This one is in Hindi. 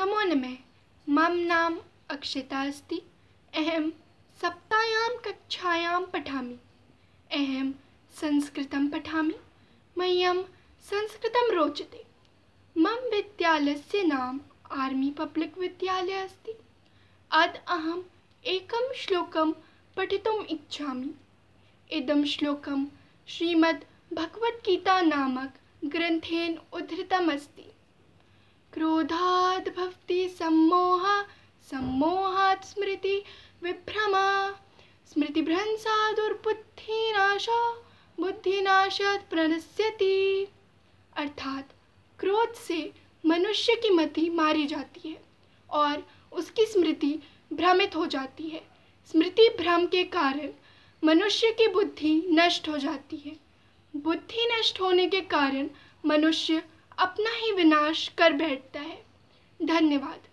नमो नमः मम नाम अक्षिता अस्ति अहम सप्ताह कक्षायां पठामि अहम संस्कृत पठामि मह्यम संस्कृतं रोचते मम विद्यालयस्य नाम आर्मी पब्लिक विद्यालय अस्ति अद अहम एकं श्लोकं पठितुम् इच्छामि इदं श्लोकं श्रीमद्भगवद्गीता नामक ग्रंथेन उद्धृतमस्ति क्रोधा सम्मोह सम्मोहात् स्मृति विभ्रम स्मृतिभ्रंसा दुर्बुद्धिनाश बुद्धिनाशात प्रणश्यति अर्थात क्रोध से मनुष्य की मति मारी जाती है और उसकी स्मृति भ्रमित हो जाती है स्मृति भ्रम के कारण मनुष्य की बुद्धि नष्ट हो जाती है बुद्धि नष्ट होने के कारण मनुष्य अपना ही विनाश कर बैठता है धन्यवाद